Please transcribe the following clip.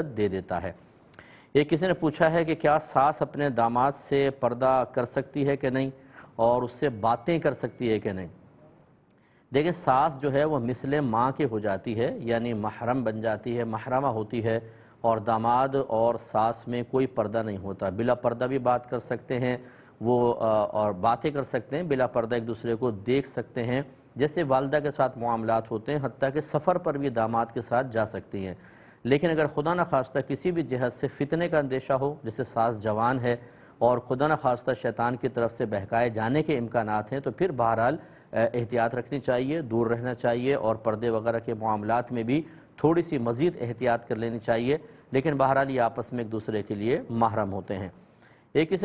दे देता है ये किसी ने पूछा है कि क्या सास अपने दामाद से पर्दा कर सकती है कि नहीं और उससे बातें कर सकती है कि नहीं देखिए सास जो है वह मिसले माँ के हो जाती है यानी महरम बन जाती है महरमा होती है और दामाद और सास में कोई पर्दा नहीं होता बिला पर्दा भी बात कर सकते हैं वो और बातें कर सकते हैं बिला पर्दा एक दूसरे को देख सकते हैं जैसे वालदा के साथ मामला होते हैं हती के सफ़र पर भी दामाद के साथ जा सकती हैं लेकिन अगर खुदा न खास्ता किसी भी जहत से फितने का अंदेशा हो जैसे सास जवान है और खुदा न खास्ता शैतान की तरफ से बहकाए जाने के इम्कान हैं तो फिर बहरहाल एहतियात रखनी चाहिए दूर रहना चाहिए और पर्दे वगैरह के मामलों में भी थोड़ी सी मज़ीद एहतियात कर लेनी चाहिए लेकिन बहरहाल ये आपस में एक दूसरे के लिए माहरम होते हैं एक इसे